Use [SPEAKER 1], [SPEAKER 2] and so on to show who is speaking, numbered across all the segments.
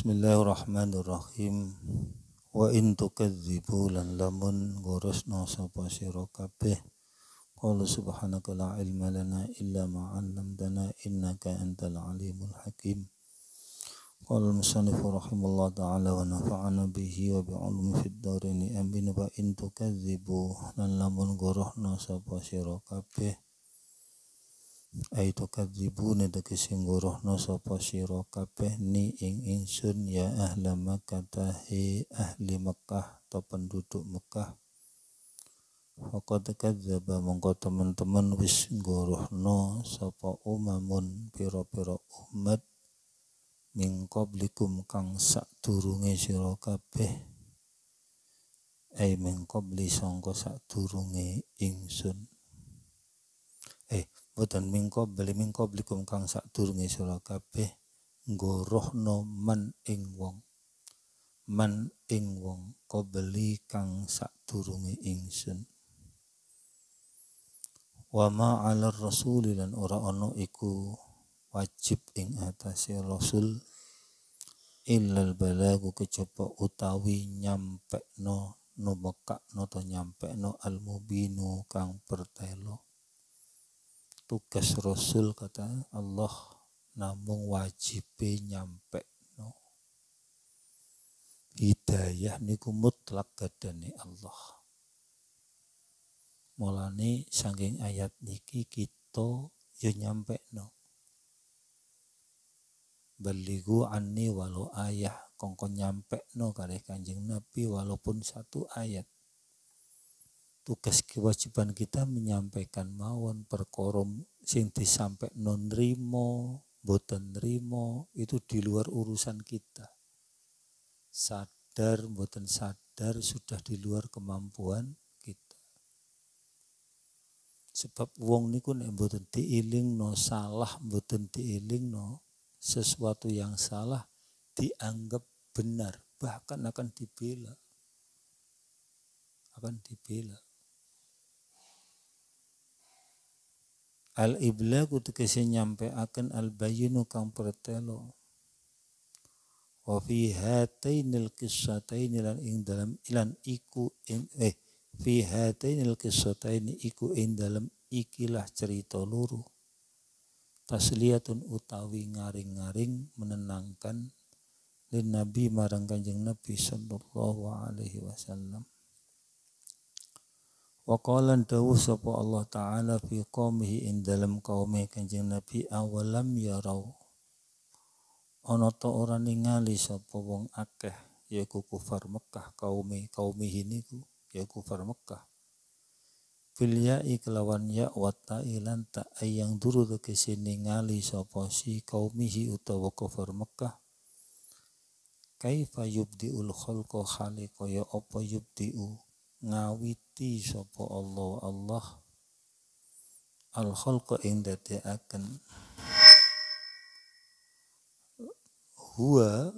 [SPEAKER 1] Bismillahirrahmanirrahim. Wa in tukadzibu lan lamun gurusna sapa sira kabeh. Qala subhanaka la ilma lana illa ma 'allamtana innaka antal alimul hakim. Qala al-musannif ta'ala wa nafa'ana bihi wa bi 'ulumi fid darini. amin wa in tukadzibu lan lamun gurusna sapa sira kabeh ay tukadzibuna tegese no sapa sira kabeh ni ing insun ya ahla Makkah he ahli mekah ta penduduk Makkah Faqad kadzdzaba mongko teman-teman wis no sopo umamun pira-pira umat min kang kang turunge sira kabeh ay min songko sak turunge ingsun Udan mingko beli mingko blikum kang turungi sira kabeh ngorohno man ing wong. Man ing wong beli kang turungi ingsun. Wa ma 'alar rasuli dan ora ono iku wajib ing atase rasul illal balagu kecoba utawi nyampe no no numekakno to no al mubinu kang pertelo tugas Rasul kata Allah namung wajib nyampe no. Hidayah niku mutlak gadane Allah. Mulane saking ayat niki kita yo ya nyampe no. beligu ani walau ayah kongkon nyampe no kare kanjeng Nabi walaupun satu ayat tugas kewajiban kita menyampaikan mawon perkorom sing disampai non rimo boten rimo itu di luar urusan kita sadar boten sadar sudah di luar kemampuan kita sebab wong niku nek boten diiling no salah boten diiling no sesuatu yang salah dianggap benar bahkan akan dibela akan dibela al iblagu nyampe akan al bayinu kang pertelo wa fi hatainil qissatain lan ing dalam ilan iku ing eh fi hatainil qissatain iku ing dalam ikilah cerita luru tasliyatun utawi ngaring-ngaring menenangkan lin nabi marang kanjeng nabi sallallahu alaihi wasallam Wa qala Sopo sapa Allah taala fi qaumihi dalam kaum kaume Kanjeng Nabi awalam yarau. Ana ta ora ningali sapa wong akeh yaiku kufar Mekah kaume ini niku ya kufar Mekah. filia iklawan ya wata ilan tak ayang duru kesini ngali sopo si kaumihi utawa kufar Mekah. Kaifa yubdiul khalqa khaliqa ya apa yubdiu ngawiti sapa Allah Allah al khalqa ing akan. huwa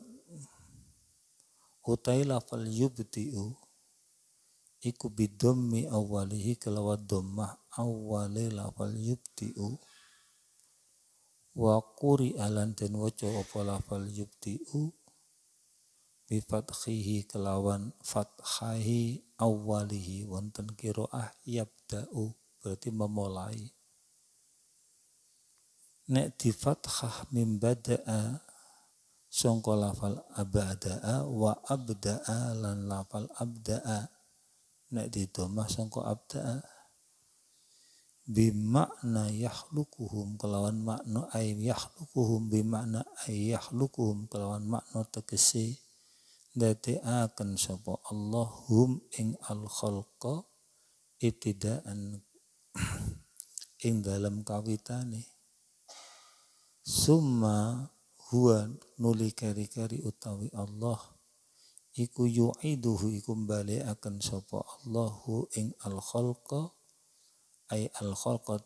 [SPEAKER 1] utai lafal yubtiu iku bidommi awalihi kelawat dommah awale lafal yubtiu wa kuri alan den waca apa lafal yubtiu bifathihi kelawan fathahi awalihi wonten kiroah yabda'u berarti memulai nek di fathah mim bada'a songko lafal abada'a wa abda'a lan lafal abda'a nek di domah songko abda'a bimakna yahlukuhum kelawan makna ay yahlukuhum bimakna ay yahlukuhum kelawan makna tegese akan sapa Allah hum ing al khalqa itidaan ing dalam kawitane summa huwa nuli kari-kari utawi Allah iku yu'iduhu iku akan sapa Allahu ing al khalqa ay al khalqa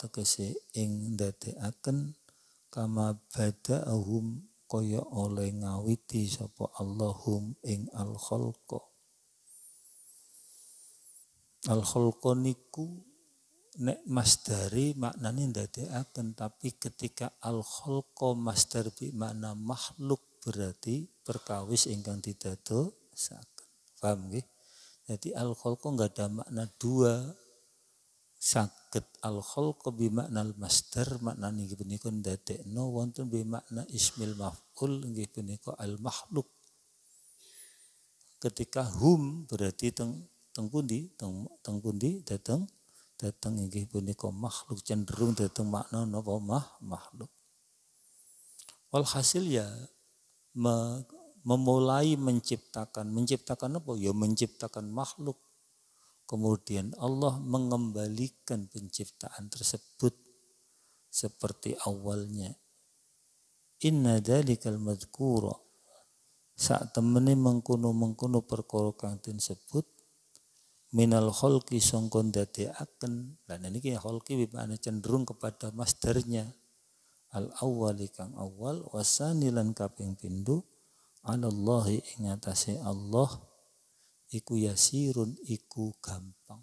[SPEAKER 1] eng ing akan kama bada'ahum kaya oleh ngawiti sapa Allahum ing al khalqa al khalqa niku nek masdari maknane ndadekaken tapi ketika al khalqa masdar bi makna makhluk berarti perkawis ingkang didadosaken paham nggih jadi al khalqa enggak ada makna dua satu sakit al khalqu bi makna al master makna niki punika ndadekno wonten bi makna ismil maf'ul nggih ko al makhluk ketika hum berarti teng teng pundi teng teng pundi dateng dateng inggih makhluk cenderung dateng makna no napa mah makhluk walhasil ya me, memulai menciptakan menciptakan apa ya menciptakan makhluk Kemudian Allah mengembalikan penciptaan tersebut seperti awalnya. Inna dalikal madkura. Saat temani mengkuno-mengkuno perkara kang sebut minal kholki songkon dati akan dan ini kayak kholki bimana cenderung kepada masternya al awal kang awal wasanilan kaping pindu anallahi ingatasi Allah iku yasirun iku gampang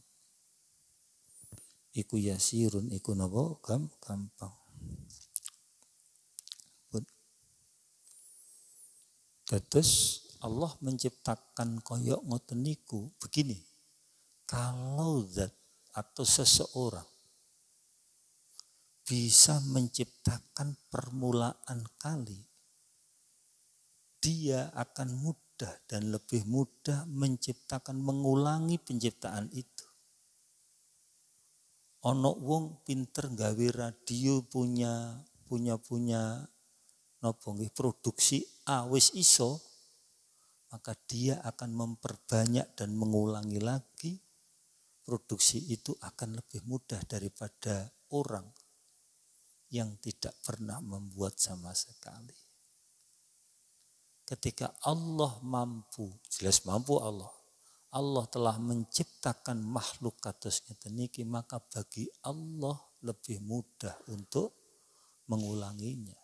[SPEAKER 1] iku yasirun iku nopo gam gampang Terus Allah menciptakan koyok ngoteniku begini. Kalau zat atau seseorang bisa menciptakan permulaan kali, dia akan mudah mudah dan lebih mudah menciptakan mengulangi penciptaan itu. Ono wong pinter gawe radio punya punya punya nopo produksi awis iso maka dia akan memperbanyak dan mengulangi lagi produksi itu akan lebih mudah daripada orang yang tidak pernah membuat sama sekali ketika Allah mampu, jelas mampu Allah. Allah telah menciptakan makhluk katusnya teniki niki maka bagi Allah lebih mudah untuk mengulanginya.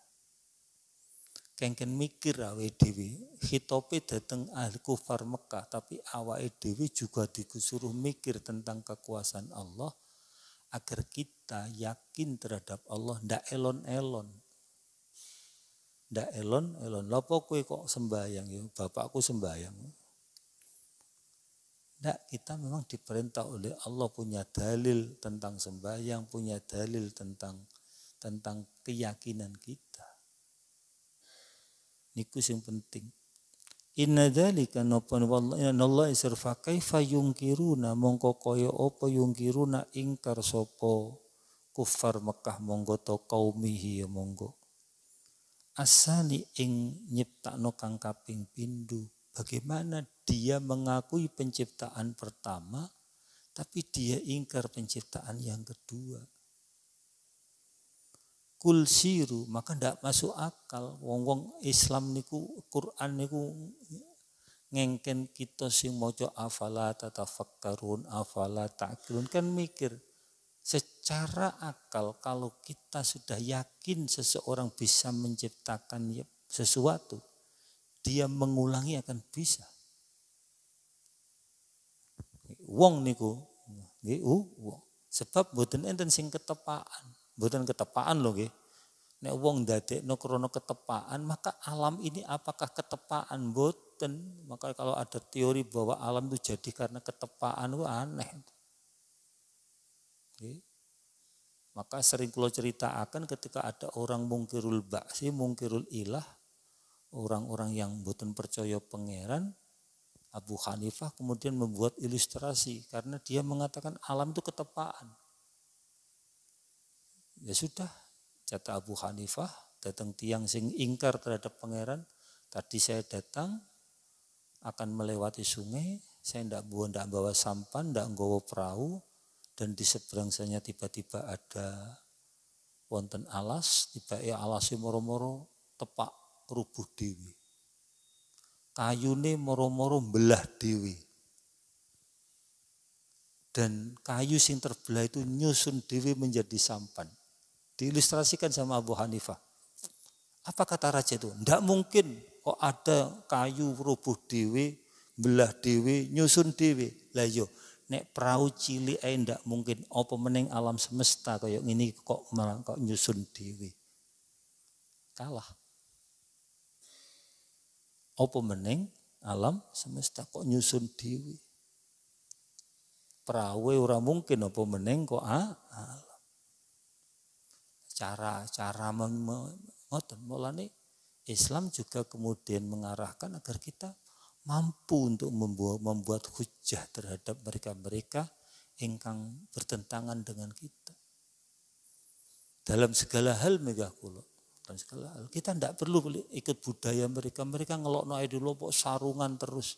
[SPEAKER 1] Kengken mikir awe dewi, hitope dateng ahli kufar Mekah, tapi awa dewi juga disuruh mikir tentang kekuasaan Allah, agar kita yakin terhadap Allah, ndak elon-elon, ndak elon elon lopo kue kok sembahyang ya bapakku sembahyang ndak kita memang diperintah oleh Allah punya dalil tentang sembahyang punya dalil tentang tentang keyakinan kita niku sing penting Inna dalika nopon wallahi sirfa kaifa yungkiruna mongko kaya apa yungkiruna ingkar sopo kufar Mekah monggo to kaumihi ya, monggo asani ing nyiptakno kang kaping pindu, bagaimana dia mengakui penciptaan pertama tapi dia ingkar penciptaan yang kedua kul siru maka ndak masuk akal wong-wong Islam niku Quran niku ngengken kita sing maca afala tatafakkarun afala ta'qilun kan mikir Secara akal kalau kita sudah yakin seseorang bisa menciptakan ya, sesuatu, dia mengulangi akan bisa. Wong niku, nggih wong. Sebab buatan enten sing ketepaan, buatan ketepaan loh nggih. Nek wong no krono ketepaan, maka alam ini apakah ketepaan boten? Maka kalau ada teori bahwa alam itu jadi karena ketepaan, wah aneh. Maka sering cerita akan ketika ada orang mungkirul baksi, mungkirul ilah, orang-orang yang bukan percaya pangeran, Abu Hanifah kemudian membuat ilustrasi karena dia mengatakan alam itu ketepaan. Ya sudah, kata Abu Hanifah, datang tiang sing ingkar terhadap pangeran, tadi saya datang akan melewati sungai, saya tidak bawa, ndak bawa sampan, tidak bawa perahu, dan di seberang sana tiba-tiba ada wonten alas, tiba ya alas moro-moro tepak rubuh dewi. Kayune moro-moro belah dewi. Dan kayu sing terbelah itu nyusun dewi menjadi sampan. Diilustrasikan sama Abu Hanifah. Apa kata raja itu? Tidak mungkin kok ada kayu rubuh dewi, belah dewi, nyusun dewi. layo. Iya, nek perahu cili ae ndak mungkin apa meneng alam semesta kaya ini kok malang kok nyusun dewi kalah apa meneng alam semesta kok nyusun dewi perahu e ora mungkin apa meneng kok ah, alam cara-cara ngoten mulane Islam juga kemudian mengarahkan agar kita mampu untuk membuat, membuat hujah terhadap mereka-mereka engkang bertentangan dengan kita. Dalam segala hal megakulo, dalam segala hal. Kita tidak perlu ikut budaya mereka. Mereka ngelok no sarungan terus.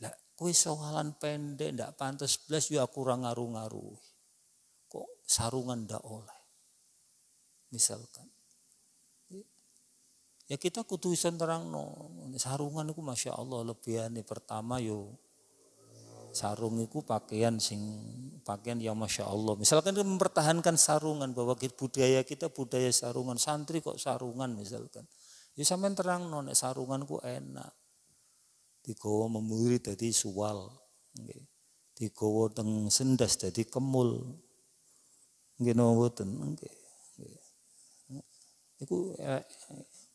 [SPEAKER 1] Lah, kue soalan pendek, tidak pantas belas, ya kurang ngaruh-ngaruh. Kok sarungan tidak oleh? Misalkan ya kita kudu terang no sarungan ku Masya Allah ini pertama yo sarung itu pakaian sing pakaian yang masya Allah. Misalkan kita mempertahankan sarungan bahwa budaya kita budaya sarungan santri kok sarungan misalkan. Ya sampean terang no sarungan ku enak. di Digowo memuri tadi sual di Digowo teng sendas tadi kemul. Nggih napa mboten Iku eh,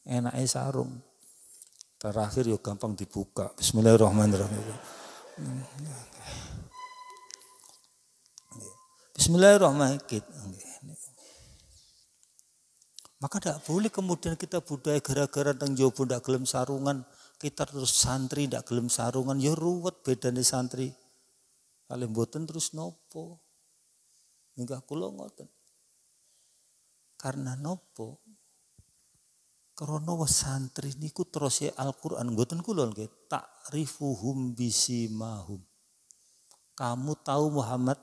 [SPEAKER 1] enaknya sarung. Terakhir yuk ya gampang dibuka. Bismillahirrahmanirrahim. Bismillahirrahmanirrahim. Maka tidak boleh kemudian kita budaya gara-gara tentang jowo tidak gelem sarungan, kita terus santri tidak gelem sarungan, ya ruwet beda nih santri. Kalian terus nopo. Enggak kulo ngoten. Karena nopo, Krono santri niku terus ya Al-Quran. Goten kulon ke. Ta'rifuhum bisimahum. Kamu tahu Muhammad,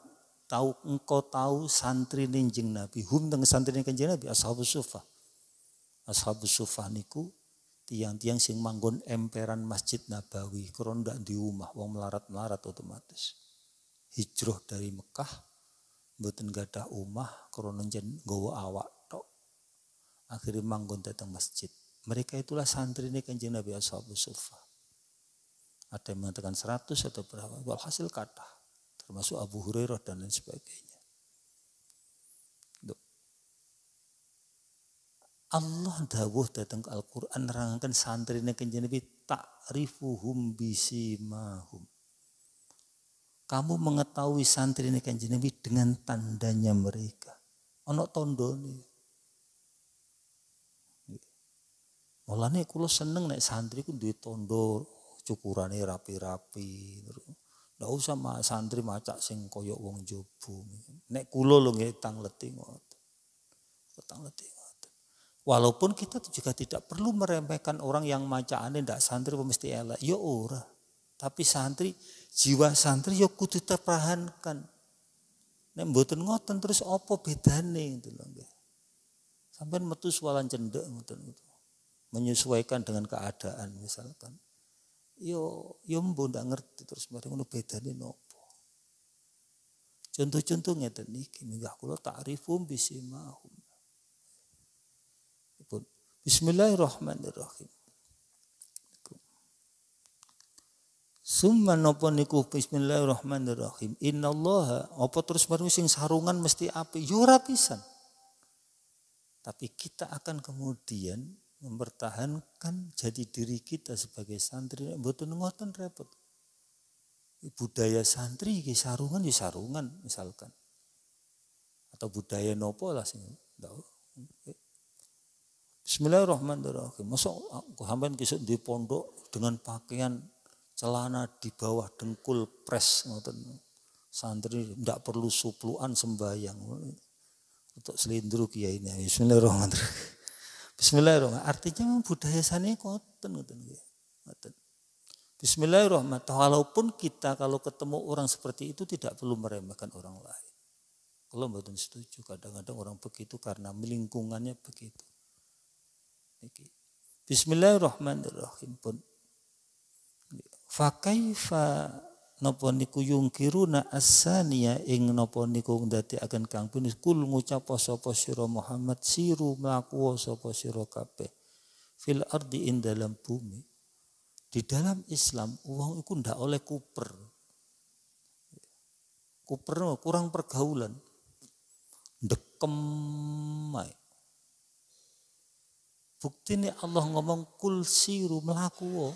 [SPEAKER 1] tahu engkau tahu santri ninjing Nabi. Hum dengan santri ninjing Nabi. ashabu sufa. Ashabu sufa niku tiang-tiang sing manggon emperan Masjid Nabawi. Krono ndak di rumah. Wong melarat-melarat otomatis. Hijrah dari Mekah. Mboten gadah umah. Krono jen gowo awak akhirnya manggon datang masjid. Mereka itulah santri ini kanjeng Nabi Ashabu Sufa. Ada yang mengatakan 100 atau berapa. Walhasil kata. Termasuk Abu Hurairah dan lain sebagainya. Duh. Allah dawuh datang ke Al-Quran nerangkan santri ini kanjeng Nabi ta'rifuhum bisimahum. Kamu mengetahui santri ini kanjeng Nabi dengan tandanya mereka. tondo nih. Mulane kula seneng nek santri ku duwe tondo cukurane rapi-rapi. Ndak usah ma santri macak sing koyok wong jobo. Nek kula lho nggih tangleti ngoten. Tangleti ngoten. Walaupun kita juga tidak perlu meremehkan orang yang macaane ndak santri mesti elek. yo ya ora. Tapi santri, jiwa santri ya kudu terperahankan. Nek mboten ngoten terus apa bedane gitu lho nggih. Sampeyan metu sualan cendhek ngoten. ngoten menyesuaikan dengan keadaan misalkan. Yo, yo mbo ndak ngerti terus mari ngono bedane nopo. Contoh-contoh ngeten iki minggah ya, kula ta'rifum bisimahum. Pun Bismillahirrahmanirrahim. Summa nopo niku bismillahirrahmanirrahim. Innallaha apa terus mari sing sarungan mesti api yo Tapi kita akan kemudian mempertahankan jati diri kita sebagai santri mboten ngoten repot. Budaya santri sarungan ya sarungan misalkan. Atau budaya nopo lah sing Bismillahirrahmanirrahim. Masuk aku hamban kisut di pondok dengan pakaian celana di bawah dengkul pres ngoten. Santri tidak perlu supluan sembahyang Untuk selindru kiai ini. Bismillahirrahmanirrahim. Bismillahirrahmanirrahim. Artinya memang budaya sana ngoten ngoten ngoten. Bismillahirrahmanirrahim. Walaupun kita kalau ketemu orang seperti itu tidak perlu meremehkan orang lain. Kalau mboten setuju, kadang-kadang orang begitu karena lingkungannya begitu. Bismillahirrahmanirrahim pun. Fakaifa nopo niku yungkiruna asania ing nopo niku dadi akan kang punis kul ngucap sapa siro Muhammad siru mlaku sopo siro kape fil ardi ing dalam bumi di dalam Islam uang itu ndak oleh kuper kuper kurang pergaulan dekemai bukti ini Allah ngomong kul siru melaku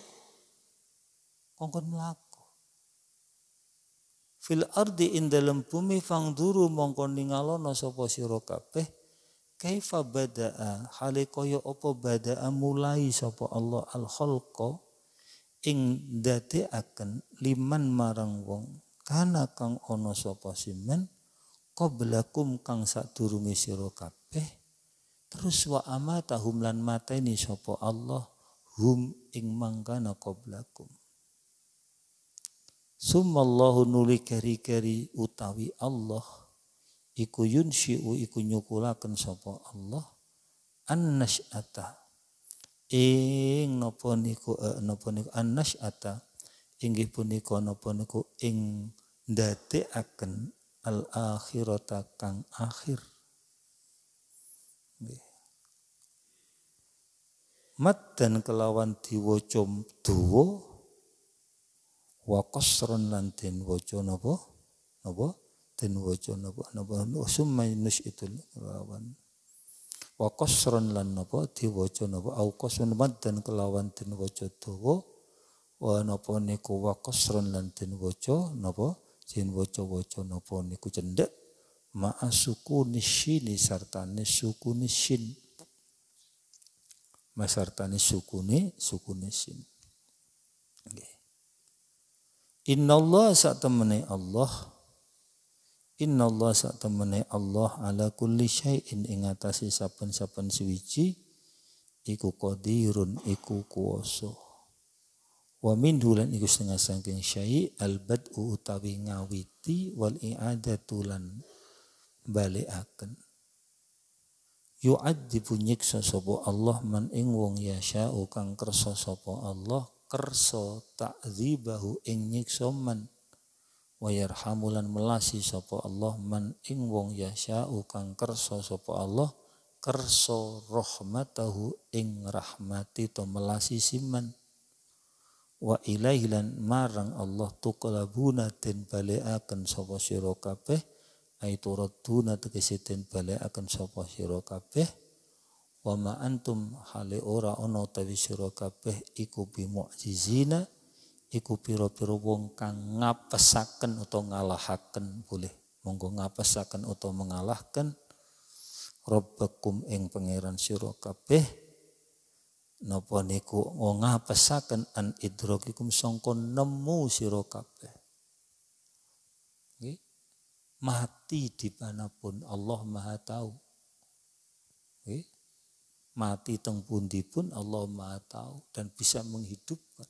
[SPEAKER 1] kongkon melaku fil ardi ing dalem bumi fangduru mongko ningalono sapa sira kabeh kaifa badaa hale kaya apa badaa mulai sopo Allah al khalqa ing akan liman marang wong kana kang ana sapa simen qablakum kang sadurunge sira kabeh Terus wa amatahum lan mateni sopo Allah hum ing mangkana qablakum. Summallahu nuli kari-kari utawi Allah iku yunsyi'u iku nyukulaken sapa Allah annasyata ing e, napa niku napa niku annasyata inggih punika napa niku ing ndadekaken al akhirata kang akhir mat dan kelawan diwaca duwa wa qasran lan den waca napa napa den waca napa napa summa nusyitul rawan wa qasran lan napa diwaca napa au qasrun maddan kelawan den waca dawa wa napa niku wa qasran lan den waca napa den waca-waca napa niku cendhek ma'a sukuni syini sartane sukuni syin masartane sukuni sukuni Innallah sa'at temene Allah Innallah sa'at temene Allah ala kulli syai'in ingatasi atase saben-saben suwiji iku qadirun iku kuwasa. Wa min dulan iku setengah saking syai' al bad'u utawi ngawiti wal i'adatu lan balikaken. Yu'adzibu nyiksa sapa Allah man ing wong yasha'u kang kersa sapa Allah kerso takdzibahu ing nyiksa man wa yarhamulan melasi sapa Allah man ing wong yasya'u kang kerso sapa Allah kerso rahmatahu ing rahmati to melasi siman wa ilaihi lan marang Allah tuqlabuna den baleaken sapa sira kabeh aitu radduna tegese den baleaken sapa sira kabeh wa ma antum hale ora ana utawi sira kabeh iku bimu'jizina iku pira-pira wong kang ngapesaken utawa ngalahaken boleh monggo ngapesaken utawa mengalahkan Rabbakum ing pangeran sira kabeh napa niku ngapesaken an idrokikum sangka nemu sira kabeh nggih mati dimanapun Allah Maha tahu nggih mati teng pundi pun Allah Maha tahu dan bisa menghidupkan.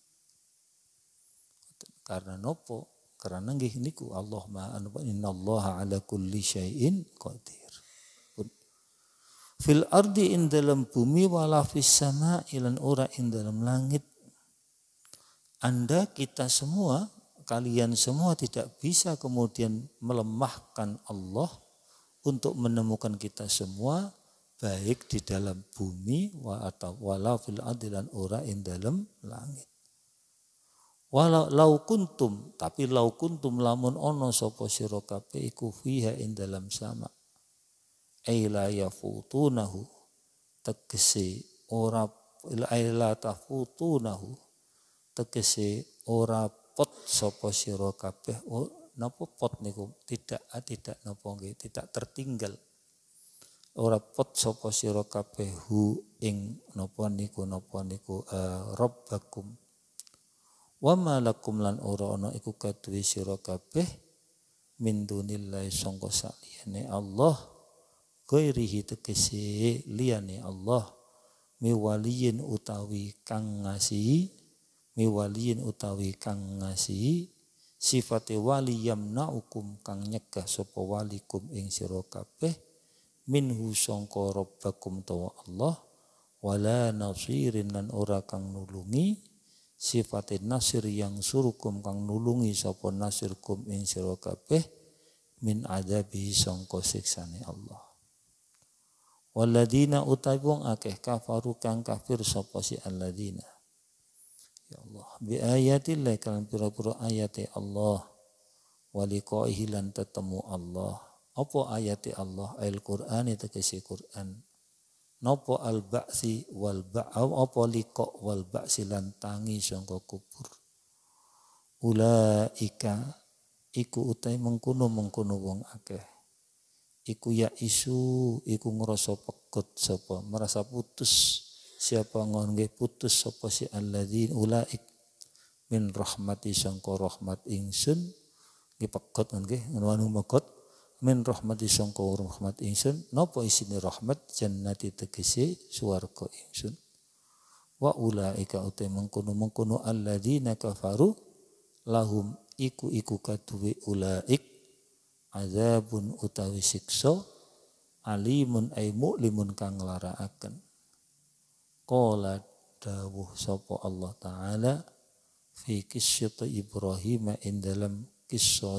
[SPEAKER 1] Karena nopo? Karena nggih niku Allah Maha anu Allah ala kulli syai'in qadir. Fil ardi in dalam bumi wala fis sama ilan ora in dalam langit. Anda kita semua kalian semua tidak bisa kemudian melemahkan Allah untuk menemukan kita semua baik di dalam bumi wa atau walau fil adilan ora in dalam langit. Walau lau kuntum, tapi lau kuntum lamun ono sopo sirokape kape iku fiha in dalam sama. Aila tekesi tegese ora aila ta nahu tekesi ora pot sopo sirokape kape, oh, napa pot niku tidak ah, tidak napa tidak tertinggal ora pot sapa sira kabeh hu ing napa niku napa niku uh, rabbakum wa malakum lan ora ana iku kaduwe sira kabeh min dunillahi sangka saliyane Allah ghairihi tegese liyane Allah miwaliyin utawi kang ngasihi miwaliyin utawi kang ngasi. sifate wali yamnaukum kang nyegah sapa walikum ing sira kabeh minhu sangka rabbakum tawa Allah wala nasirin lan ora kang nulungi sifatin nasir yang surukum kang nulungi sapa nasirkum ing sira kabeh min adabi sangka siksane Allah waladina utawi akeh kafaru kang kafir sapa si alladina ya Allah bi ayati kan pura-pura ayate Allah walikoihi lan tetemu Allah apa ayati Allah Al-Qur'an itu kesi Qur'an. Nopo al-ba'si wal ba'aw apa liqa wal ba'si lantangi songko sangka kubur. Ulaika iku utai mengkuno mengkuno wong akeh. Iku ya isu, iku ngerasa pekut sapa, merasa putus siapa ngonge putus sapa si alladzin ulaik min rahmati sangka rahmat ingsun nggih pegot nggih ngono min rahmati sangka rahmat ingsun napa isine rahmat jannati tegese swarga ingsun wa ulaika utai mengkono mengkono alladzina kafaru lahum iku iku kaduwe ulaik azabun utawi sikso, alimun ay mu'limun kang akan qala dawuh sapa Allah taala fi kisyati Ibrahim ing dalam kisah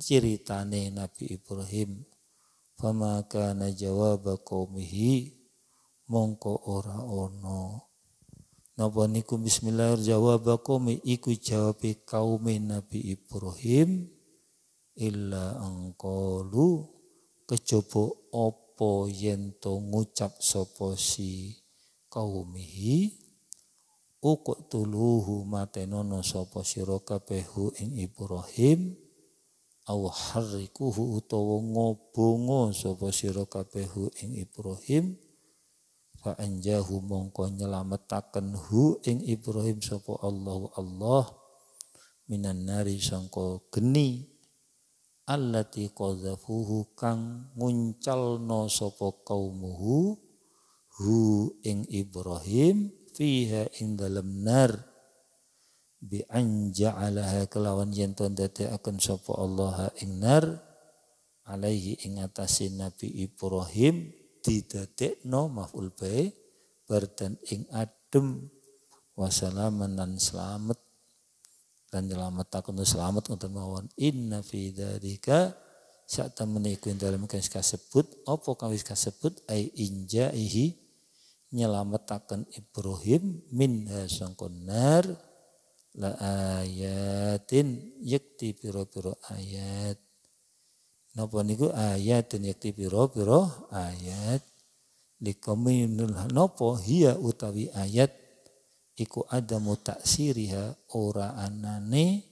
[SPEAKER 1] ceritane Nabi Ibrahim fama kana jawaba mihi mongko ora ono napa niku bismillah jawab kaumi iku jawabi kaum Nabi Ibrahim illa angkolu kecoba opo yen to ngucap sapa si kaumihi ukut tuluhu matenono sapa sira pehu ing Ibrahim aw harrikuhu utawa ngobongo sapa sira kabehu ing Ibrahim fa anjahu mongko nyelametaken hu ing Ibrahim sapa Allah Allah minan nari sangka geni allati qadzafuhu kang nguncalno sapa kaumuhu hu ing Ibrahim fiha ing dalem nar bi anja kelawan yen to akan sapa Allah ingnar alaihi ing atase Nabi Ibrahim didadekno maf'ul bae bardan ing adem wasalaman lan selamat dan selamat takun selamat ngoten mawon inna fi dzalika saat temene iku dalem kang kasebut apa kang wis kasebut ai injaihi nyelametaken Ibrahim min sangkon nar la ayatin yakti piro-piro ayat napa niku ayatin yakti piro-piro ayat likominul napa hiya utawi ayat iku adamu mutaksiriha ora anane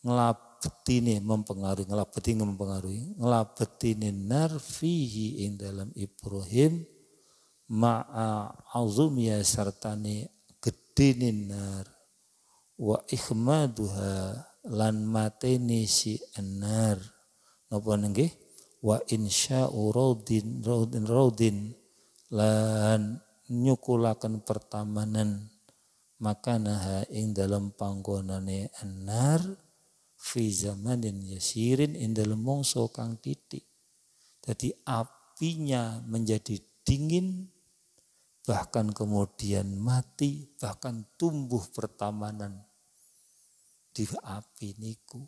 [SPEAKER 1] nglabetine mempengaruhi nglabeti mempengaruhi nglabetine narfihi ing dalam Ibrahim ma'a azumya sartane gedine nar wa ikhmaduha lan mateni si enar napa nggih wa insya urodin rodin, rodin lan nyukulaken pertamanan makanaha ing dalam panggonane enar fi zamanin yasirin ing dalam mongso kang titik jadi apinya menjadi dingin bahkan kemudian mati, bahkan tumbuh pertamanan di api niku.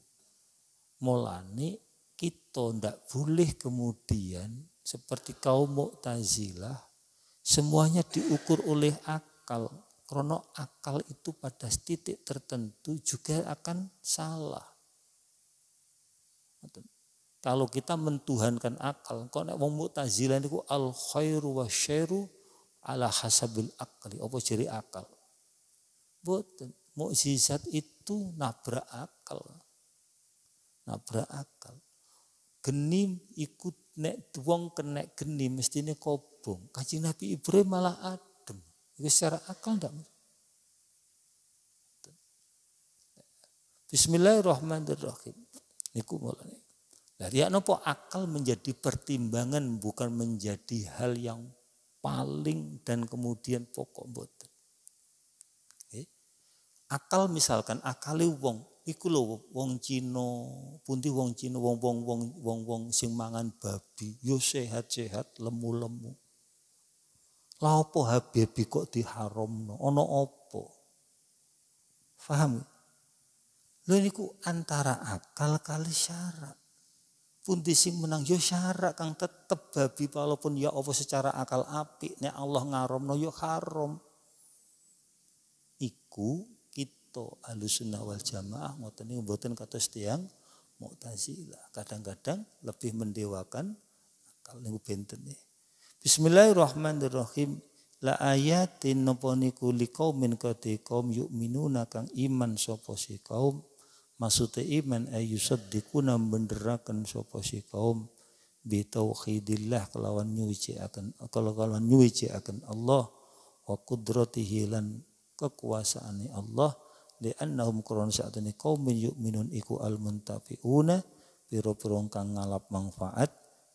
[SPEAKER 1] Molane kita ndak boleh kemudian seperti kaum Mu'tazilah semuanya diukur oleh akal. Krono akal itu pada titik tertentu juga akan salah. Kalau kita mentuhankan akal, kok nek wong Mu'tazilah niku al khairu wa syairu ala hasabil akli apa ciri akal boten mukjizat itu nabrak akal nabrak akal geni ikut nek duwong kena geni mestine kobong Kaji Nabi Ibrahim malah adem ya itu secara akal ndak Bismillahirrahmanirrahim niku mulane lah ya akal menjadi pertimbangan bukan menjadi hal yang paling dan kemudian pokok boten. Akal misalkan akali wong iku lho wong Cina, pundi wong cino, wong wong-wong sing babi yo sehat-sehat lemu-lemu. Laopo apa habibi kok diharamno? Ana Faham? Lo ini niku antara akal kali syarat pun sing menang yo syarat kang tetep babi walaupun ya Allah secara akal api nek Allah ngarom no yo harom Iku kita alusunah wal jamaah ngoten niku mboten setiang tiyang lah Kadang-kadang lebih mendewakan akal nunggu benten nih. E. Bismillahirrahmanirrahim. La ayatin nopo niku liqaumin kate kaum yu'minuna kang iman soposi si kaum Maksudnya iman ayusaddiquna benderakan menderakan si kaum bi kelawan nyuci akan kalau kelawan nyuci akan Allah wa qudratihi lan kekuasaane Allah annahum qurun sa'atani qaumun yu'minun iku al-muntafi'una piro-piro kang ngalap manfaat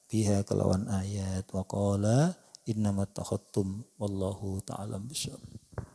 [SPEAKER 1] biha kelawan ayat wa qala innamat takhattum wallahu ta'ala bisawab